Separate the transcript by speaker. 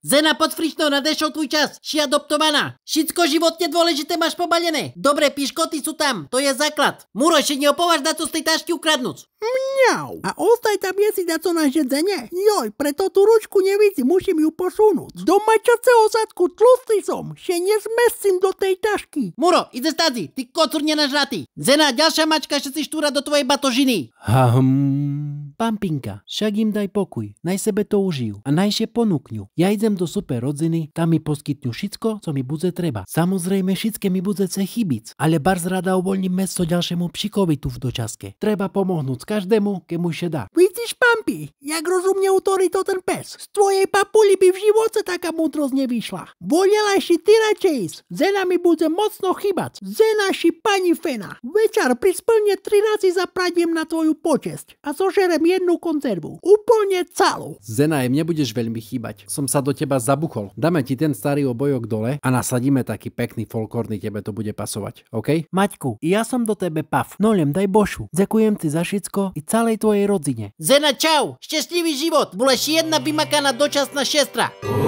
Speaker 1: Zena pod frišnou nadešol tvoj čas, šia adoptovaná. Všetko životne dôležité máš pobalené. Dobré piškoty sú tam, to je základ. Muroš nie neopováš na to z tej tašky ukradnúť.
Speaker 2: Mňau. A ostaj tam jesi na co na žedzenie. Joj, preto tú ručku nevidím, musím ju posunúť. Do mačaceho zadku tlustý som, še nezmestím do tej tašky. Muro, ide
Speaker 1: stádi, ty kocur nenažratý. Zena, ďalšia mačka, že si štúra do tvojej batožiny.
Speaker 3: Ahm. Pampinka, však im daj pokoj, naj sebe to užijú a najšie ponúkňu. Ja idem do super rodziny, tam mi poskytnú všetko, co mi bude treba. Samozrejme, všetké mi bude ce chybiť, ale bar zrada uvoľním mesto ďalšiemu pšikovi tu v dočaske. Treba pomohnúť každému, kemu še dá.
Speaker 2: Vidíš, Bambi, jak rozumne utorí to ten pes. Z tvojej papuli by v živote taká múdrosť nevyšla. Volila ešte ty radšej ísť. Zena mi bude mocno chybať. Zena ši pani Fena. Večer prisplne tri razy zapradiem na tvoju počesť a zožerem jednu konzervu. U úplne celú.
Speaker 3: Zena mne budeš veľmi chýbať. Som sa do teba zabuchol. Dáme ti ten starý obojok dole a nasadíme taký pekný folklórny, tebe to bude pasovať, OK? Maťku, ja som do tebe pav. No len daj bošu. Ďakujem ti za všetko i celej tvojej rodine.
Speaker 1: Zena, čau! Šťastlivý život! Budeš jedna vymakaná dočasná šestra.